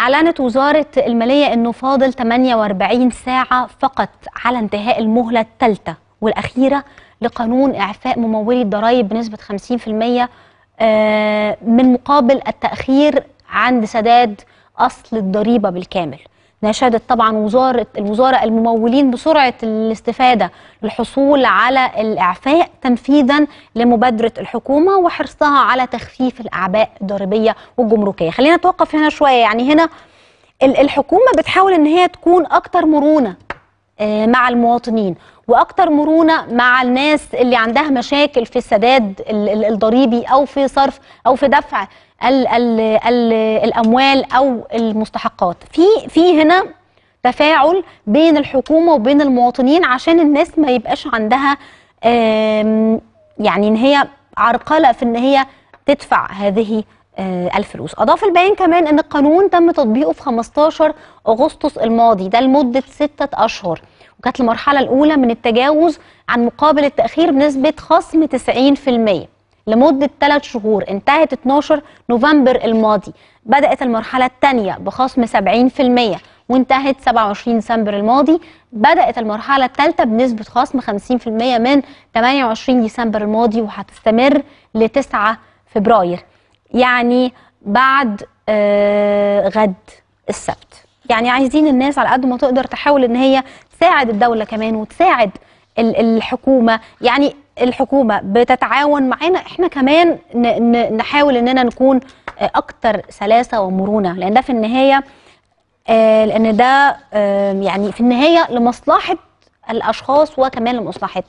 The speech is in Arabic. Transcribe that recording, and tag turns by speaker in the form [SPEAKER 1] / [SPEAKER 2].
[SPEAKER 1] أعلنت وزارة المالية أنه فاضل 48 ساعة فقط على انتهاء المهلة الثالثة والأخيرة لقانون إعفاء ممولي الضرائب بنسبة 50% آه، من مقابل التأخير عند سداد أصل الضريبة بالكامل ناشدت طبعا وزارة الوزارة الممولين بسرعة الاستفادة للحصول على الإعفاء تنفيذا لمبادرة الحكومة وحرصها على تخفيف الأعباء الضريبية والجمركية خلينا نتوقف هنا شوية يعني هنا الحكومة بتحاول أن هي تكون أكتر مرونة آه، مع المواطنين واكتر مرونه مع الناس اللي عندها مشاكل في السداد الضريبي او في صرف او في دفع الـ الـ الـ الاموال او المستحقات في في هنا تفاعل بين الحكومه وبين المواطنين عشان الناس ما يبقاش عندها يعني ان هي عرقله في ان هي تدفع هذه آه، الفلوس أضاف البيان كمان أن القانون تم تطبيقه في 15 أغسطس الماضي ده لمدة ستة أشهر وكانت المرحلة الأولى من التجاوز عن مقابل التأخير بنسبة خصم 90% لمدة 3 شهور انتهت 12 نوفمبر الماضي بدأت المرحلة الثانية بخصم 70% وانتهت 27 ديسمبر الماضي بدأت المرحلة الثالثة بنسبة خصم 50% من 28 ديسمبر الماضي وهتستمر ل 9 فبراير يعني بعد آه، غد السبت يعني عايزين الناس على قد ما تقدر تحاول ان هي تساعد الدوله كمان وتساعد الحكومه يعني الحكومه بتتعاون معانا احنا كمان نحاول اننا نكون اكتر سلاسه ومرونه لان ده في النهايه آه، لان ده يعني في النهايه لمصلحه الاشخاص وكمان لمصلحه